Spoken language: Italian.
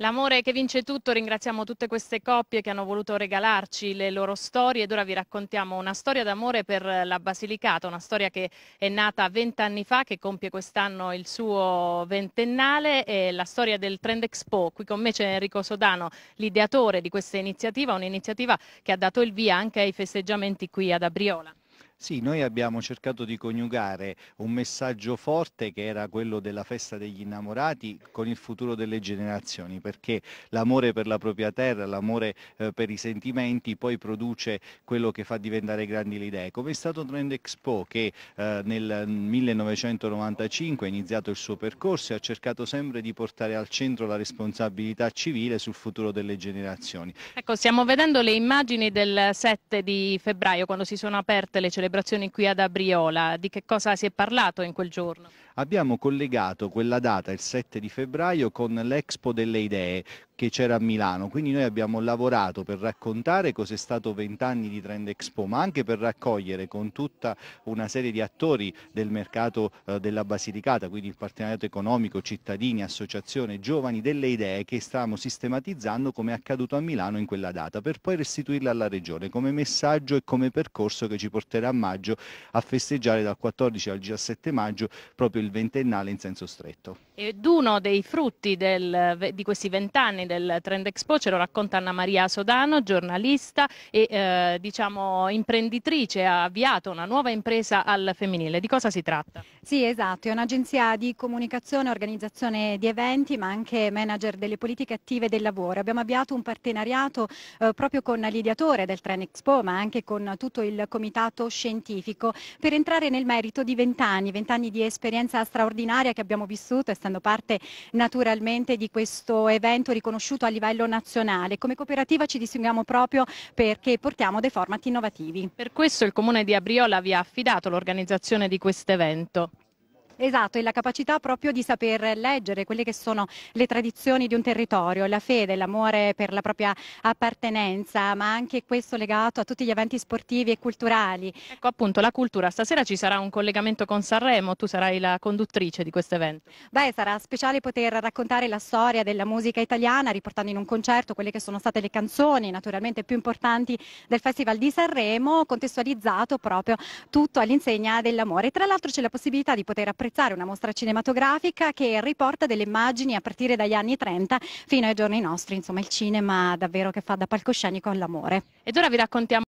L'amore che vince tutto, ringraziamo tutte queste coppie che hanno voluto regalarci le loro storie ed ora vi raccontiamo una storia d'amore per la Basilicata, una storia che è nata vent'anni fa, che compie quest'anno il suo ventennale, è la storia del Trend Expo. Qui con me c'è Enrico Sodano, l'ideatore di questa iniziativa, un'iniziativa che ha dato il via anche ai festeggiamenti qui ad Abriola. Sì, noi abbiamo cercato di coniugare un messaggio forte che era quello della festa degli innamorati con il futuro delle generazioni, perché l'amore per la propria terra, l'amore eh, per i sentimenti poi produce quello che fa diventare grandi le idee. Come è stato Trend Expo che eh, nel 1995 ha iniziato il suo percorso e ha cercato sempre di portare al centro la responsabilità civile sul futuro delle generazioni. Ecco, stiamo vedendo le immagini del 7 di febbraio quando si sono aperte le celebrazioni celebrazioni qui ad Abriola. Di che cosa si è parlato in quel giorno? abbiamo collegato quella data, il 7 di febbraio, con l'Expo delle Idee che c'era a Milano. Quindi noi abbiamo lavorato per raccontare cos'è stato 20 anni di Trend Expo, ma anche per raccogliere con tutta una serie di attori del mercato eh, della Basilicata, quindi il partenariato economico, cittadini, associazione, giovani, delle idee che stavamo sistematizzando come è accaduto a Milano in quella data, per poi restituirle alla Regione come messaggio e come percorso che ci porterà a maggio a festeggiare dal 14 al 17 maggio proprio il del ventennale in senso stretto. Ed uno dei frutti del, di questi vent'anni del Trend Expo ce lo racconta Anna Maria Sodano, giornalista e eh, diciamo imprenditrice, ha avviato una nuova impresa al femminile. Di cosa si tratta? Sì, esatto, è un'agenzia di comunicazione, organizzazione di eventi, ma anche manager delle politiche attive del lavoro. Abbiamo avviato un partenariato eh, proprio con l'ideatore del Trend Expo, ma anche con tutto il comitato scientifico per entrare nel merito di vent'anni, vent'anni di esperienza esperienza straordinaria che abbiamo vissuto, essendo parte naturalmente di questo evento riconosciuto a livello nazionale. Come cooperativa ci distinguiamo proprio perché portiamo dei format innovativi. Per questo il Comune di Abriola vi ha affidato l'organizzazione di questo evento. Esatto, e la capacità proprio di saper leggere quelle che sono le tradizioni di un territorio, la fede, l'amore per la propria appartenenza, ma anche questo legato a tutti gli eventi sportivi e culturali. Ecco appunto la cultura, stasera ci sarà un collegamento con Sanremo, tu sarai la conduttrice di questo evento. Beh, sarà speciale poter raccontare la storia della musica italiana riportando in un concerto quelle che sono state le canzoni naturalmente più importanti del Festival di Sanremo, contestualizzato proprio tutto all'insegna dell'amore. Tra l'altro c'è la possibilità di poter apprezzare apprezzare una mostra cinematografica che riporta delle immagini a partire dagli anni 30 fino ai giorni nostri, insomma il cinema davvero che fa da palcoscenico all'amore. Ed ora vi raccontiamo